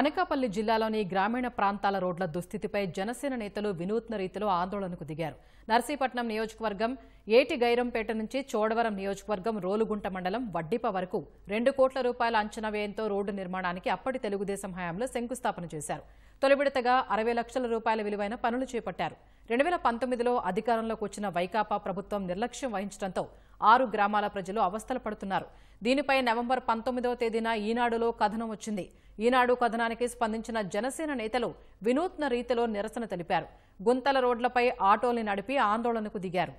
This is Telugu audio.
అనకాపల్లి జిల్లాలోని గ్రామీణ ప్రాంతాల రోడ్ల దుస్థితిపై జనసేన నేతలు వినూత్న రీతిలో ఆందోళనకు దిగారు నర్సీపట్నం నియోజకవర్గం ఏటి గైరంపేట నుంచి చోడవరం నియోజకవర్గం రోలుగుంట మండలం వడ్డిప వరకు రెండు కోట్ల రూపాయల అంచనా వ్యయంతో రోడ్డు నిర్మాణానికి అప్పటి తెలుగుదేశం హయాంలో శంకుస్థాపన చేశారు తొలి విడతగా అరవై లక్షల రూపాయల విలువైన పనులు చేపట్టారు రెండు వేల పంతొమ్మిదిలో అధికారంలోకి వచ్చిన వైకాపా ప్రభుత్వం నిర్లక్ష్యం వహించడంతో ఆరు గ్రామాల ప్రజలు అవస్థలు పడుతున్నారు దీనిపై నవంబర్ పంతొమ్మిదవ తేదీన ఈనాడులో కథనం వచ్చింది ఈనాడు కథనానికి స్పందించిన జనసేన నేతలు వినూత్న రీతిలో నిరసన తెలిపారు గుంతల రోడ్లపై ఆటోల్ని నడిపి ఆందోళనకు దిగారు